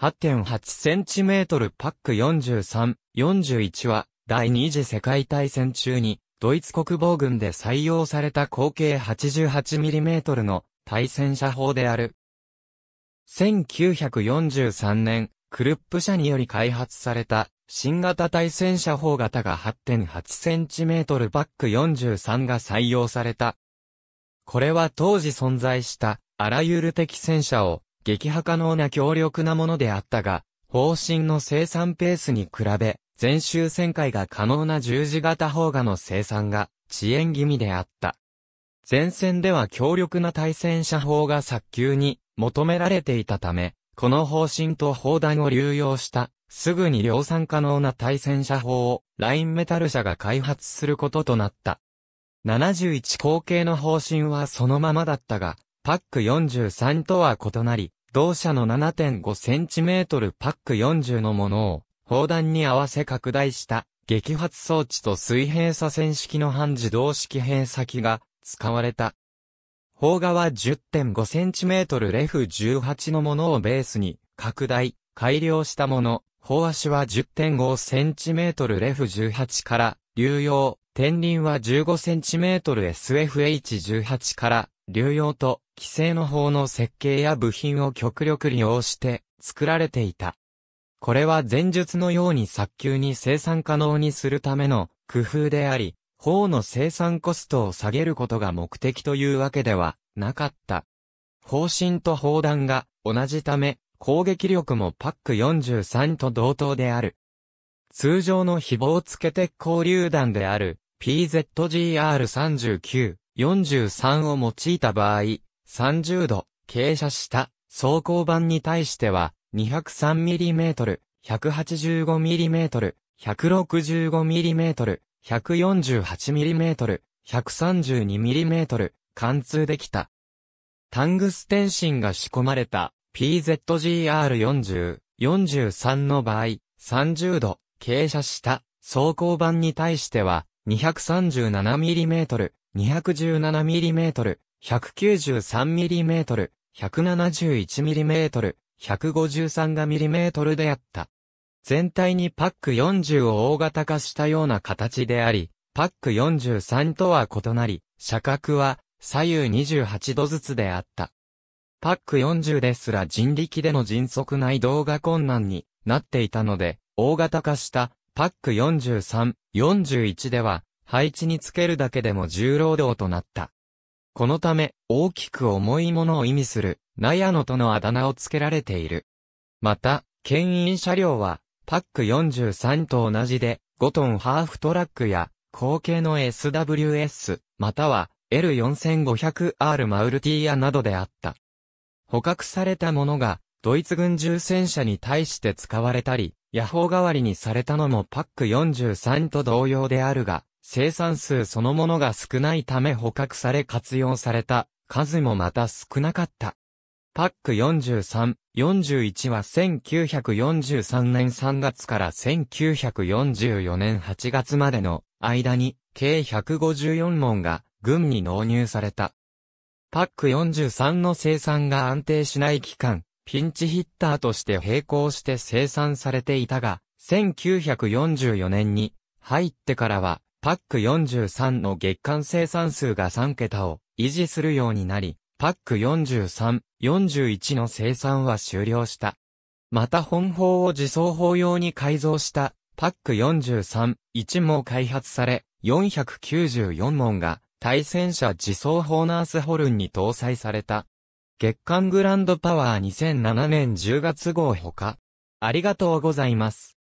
8.8cm パック43、41は、第二次世界大戦中に、ドイツ国防軍で採用された口径 88mm の対戦車砲である。1943年、クルップ社により開発された新型対戦車砲型が 8.8cm バック43が採用された。これは当時存在したあらゆる敵戦車を撃破可能な強力なものであったが、方針の生産ペースに比べ、全周旋回が可能な十字型砲画の生産が遅延気味であった。前線では強力な対戦車砲が早急に求められていたため、この方針と砲弾を流用した、すぐに量産可能な対戦車砲をラインメタル社が開発することとなった。71口径の方針はそのままだったが、パック43とは異なり、同社の 7.5cm パック40のものを、砲弾に合わせ拡大した激発装置と水平左線式の半自動式偏先機が使われた。砲画は 10.5cm レフ18のものをベースに拡大、改良したもの。砲足は 10.5cm レフ18から流用、天輪は 15cmSFH18 から流用と規制の方の設計や部品を極力利用して作られていた。これは前述のように早急に生産可能にするための工夫であり、法の生産コストを下げることが目的というわけではなかった。方針と砲弾が同じため、攻撃力もパック43と同等である。通常の誹謗付け鉄鋼榴弾である PZGR39、43を用いた場合、30度傾斜した走行板に対しては 203mm、185mm、165mm、148mm、132mm 貫通できた。タングステン芯が仕込まれた PZGR40、43の場合、30度傾斜した走行板に対しては 237mm、217mm、193mm、171mm、153mm であった。全体にパック40を大型化したような形であり、パック43とは異なり、車格は左右28度ずつであった。パック40ですら人力での迅速な移動が困難になっていたので、大型化したパック43、41では、配置につけるだけでも重労働となった。このため、大きく重いものを意味する、納屋ノとのあだ名を付けられている。また、牽引車両は、パック43と同じで、5トンハーフトラックや、後継の SWS、または、L4500R マウルティーなどであった。捕獲されたものが、ドイツ軍重戦車に対して使われたり、野ー代わりにされたのもパック43と同様であるが、生産数そのものが少ないため捕獲され活用された数もまた少なかった。パック43、41は1943年3月から1944年8月までの間に計154門が軍に納入された。パック43の生産が安定しない期間、ピンチヒッターとして並行して生産されていたが、1944年に入ってからはパック43の月間生産数が3桁を維持するようになり、パック43、41の生産は終了した。また本砲を自走砲用に改造したパック43、1も開発され、494門が対戦車自走砲ナースホルンに搭載された。月間グランドパワー2007年10月号ほか。ありがとうございます。